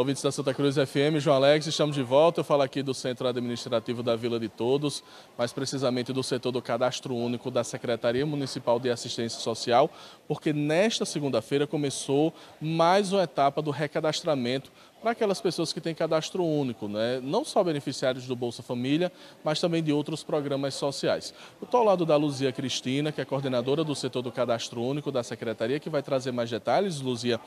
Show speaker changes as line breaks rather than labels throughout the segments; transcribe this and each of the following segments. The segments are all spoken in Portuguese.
ouvintes da Santa Cruz FM, João Alex, estamos de volta. Eu falo aqui do Centro Administrativo da Vila de Todos, mais precisamente do setor do Cadastro Único da Secretaria Municipal de Assistência Social, porque nesta segunda-feira começou mais uma etapa do recadastramento para aquelas pessoas que têm cadastro único, né? não só beneficiários do Bolsa Família, mas também de outros programas sociais. Eu estou ao lado da Luzia Cristina, que é coordenadora do setor do cadastro único da Secretaria, que vai trazer mais detalhes. Luzia,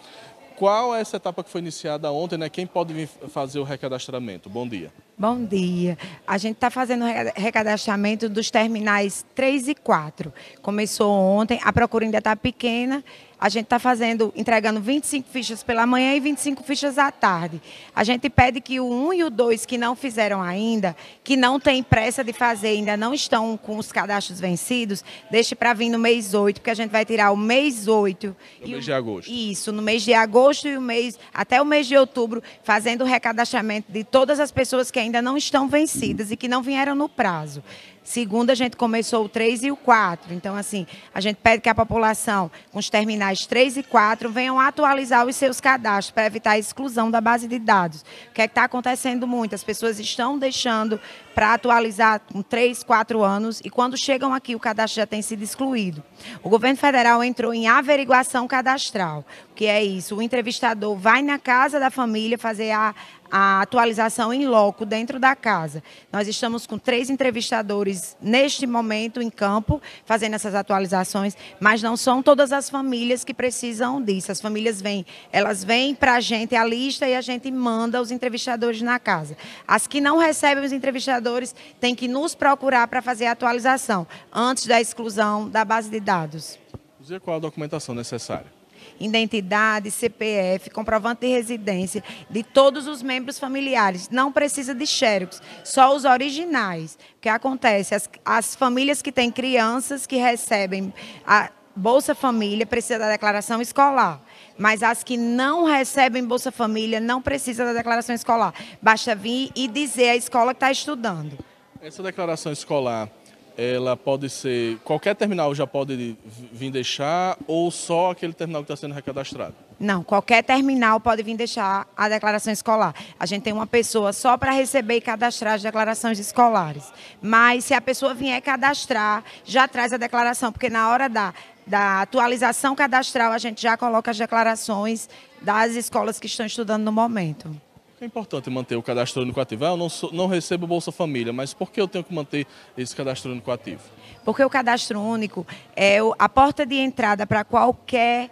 qual é essa etapa que foi iniciada ontem, né? Quem pode vir fazer o recadastramento? Bom dia.
Bom dia. A gente está fazendo recadastramento dos terminais 3 e 4. Começou ontem, a procura ainda está pequena. A gente está fazendo, entregando 25 fichas pela manhã e 25 fichas à tarde. A gente pede que o 1 e o 2 que não fizeram ainda, que não tem pressa de fazer, ainda não estão com os cadastros vencidos, deixe para vir no mês 8, porque a gente vai tirar o mês 8. No mês o, de agosto. Isso, no mês de agosto e o mês, até o mês de outubro, fazendo o recadastramento de todas as pessoas que ainda ainda não estão vencidas e que não vieram no prazo. Segunda, a gente começou o 3 e o 4. Então, assim, a gente pede que a população, com os terminais 3 e 4, venham atualizar os seus cadastros para evitar a exclusão da base de dados. O que é está acontecendo muito? As pessoas estão deixando para atualizar com 3, 4 anos e quando chegam aqui o cadastro já tem sido excluído. O governo federal entrou em averiguação cadastral. O que é isso? O entrevistador vai na casa da família fazer a, a atualização em loco dentro da casa. Nós estamos com três entrevistadores neste momento em campo fazendo essas atualizações, mas não são todas as famílias que precisam disso. As famílias vêm, elas vêm para a gente a lista e a gente manda os entrevistadores na casa. As que não recebem os entrevistadores têm que nos procurar para fazer a atualização antes da exclusão da base de dados.
Dizer qual a documentação necessária?
identidade, CPF, comprovante de residência de todos os membros familiares. Não precisa de xerox, só os originais. O que acontece? As, as famílias que têm crianças que recebem a Bolsa Família precisa da declaração escolar mas as que não recebem Bolsa Família não precisam da declaração escolar. Basta vir e dizer à escola que está estudando.
Essa declaração escolar, ela pode ser. Qualquer terminal já pode vir deixar ou só aquele terminal que está sendo recadastrado?
Não, qualquer terminal pode vir deixar a declaração escolar. A gente tem uma pessoa só para receber e cadastrar as declarações escolares. Mas se a pessoa vier cadastrar, já traz a declaração, porque na hora da, da atualização cadastral a gente já coloca as declarações das escolas que estão estudando no momento.
É importante manter o cadastro único ativo. Ah, eu não, sou, não recebo Bolsa Família, mas por que eu tenho que manter esse cadastro único ativo?
Porque o cadastro único é a porta de entrada para qualquer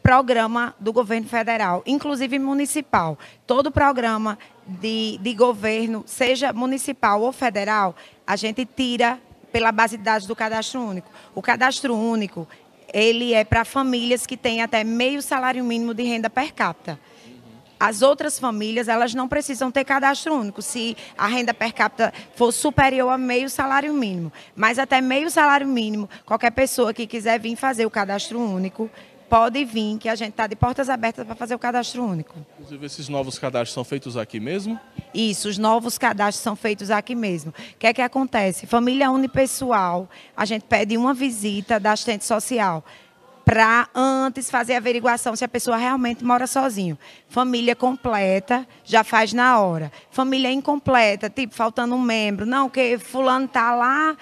programa do governo federal, inclusive municipal. Todo programa de, de governo, seja municipal ou federal, a gente tira pela base de dados do cadastro único. O cadastro único, ele é para famílias que têm até meio salário mínimo de renda per capita. As outras famílias, elas não precisam ter cadastro único, se a renda per capita for superior a meio salário mínimo. Mas até meio salário mínimo, qualquer pessoa que quiser vir fazer o cadastro único, pode vir, que a gente está de portas abertas para fazer o cadastro único.
Inclusive, esses novos cadastros são feitos aqui mesmo?
Isso, os novos cadastros são feitos aqui mesmo. O que é que acontece? Família unipessoal, a gente pede uma visita da assistente social para antes fazer a averiguação se a pessoa realmente mora sozinho. Família completa já faz na hora. Família incompleta, tipo faltando um membro, não que fulano tá lá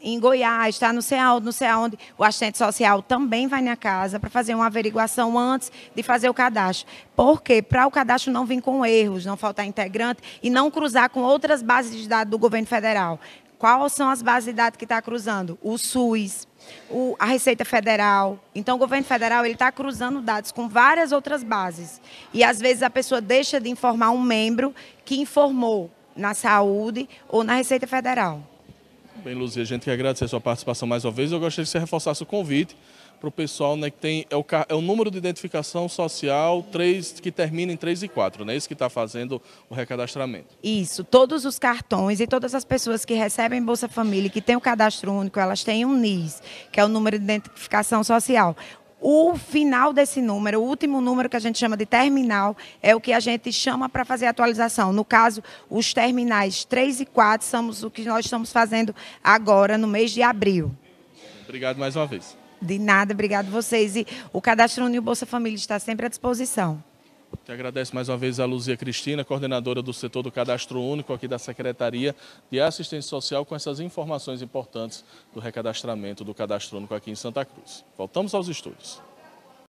em Goiás, está não sei aonde, não sei aonde. O assistente social também vai na casa para fazer uma averiguação antes de fazer o cadastro. Por quê? Para o cadastro não vir com erros, não faltar integrante e não cruzar com outras bases de dados do governo federal. Quais são as bases de dados que está cruzando? O SUS, o, a Receita Federal. Então, o governo federal ele está cruzando dados com várias outras bases. E, às vezes, a pessoa deixa de informar um membro que informou na saúde ou na Receita Federal.
Bem, Luzia, a gente quer agradecer a sua participação mais uma vez. Eu gostaria que você reforçasse o convite para o pessoal né, que tem é o, é o, número de identificação social 3, que termina em 3 e 4, né? Isso que está fazendo o recadastramento.
Isso, todos os cartões e todas as pessoas que recebem Bolsa Família, que têm o cadastro único, elas têm um NIS, que é o número de identificação social. O final desse número, o último número que a gente chama de terminal, é o que a gente chama para fazer atualização. No caso, os terminais 3 e 4 somos o que nós estamos fazendo agora no mês de abril.
Obrigado mais uma vez.
De nada, obrigado vocês. E o Cadastro Unil Bolsa Família está sempre à disposição.
Que agradeço mais uma vez a Luzia Cristina, coordenadora do setor do Cadastro Único aqui da Secretaria de Assistência Social, com essas informações importantes do recadastramento do Cadastro Único aqui em Santa Cruz. Voltamos aos estudos.